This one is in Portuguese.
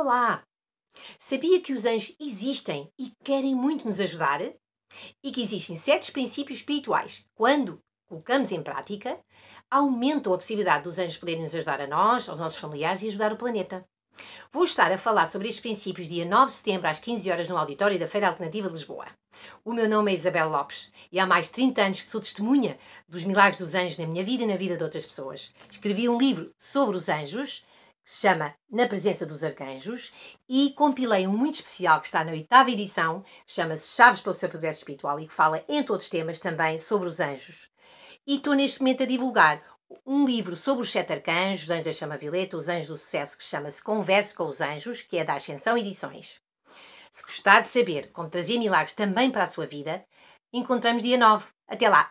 Olá! Sabia que os anjos existem e querem muito nos ajudar? E que existem certos princípios espirituais, quando colocamos em prática, aumentam a possibilidade dos anjos poderem nos ajudar a nós, aos nossos familiares e ajudar o planeta. Vou estar a falar sobre estes princípios dia 9 de setembro às 15 horas no auditório da Feira Alternativa de Lisboa. O meu nome é Isabel Lopes e há mais de 30 anos que sou testemunha dos milagres dos anjos na minha vida e na vida de outras pessoas. Escrevi um livro sobre os anjos se chama Na Presença dos Arcanjos e compilei um muito especial que está na oitava edição, chama-se Chaves para o Seu Progresso Espiritual e que fala, entre outros temas, também sobre os anjos. E estou neste momento a divulgar um livro sobre os sete arcanjos, os anjos da chama violeta, os anjos do sucesso, que chama-se Converse com os Anjos, que é da Ascensão Edições. Se gostar de saber como trazer milagres também para a sua vida, encontramos dia 9. Até lá!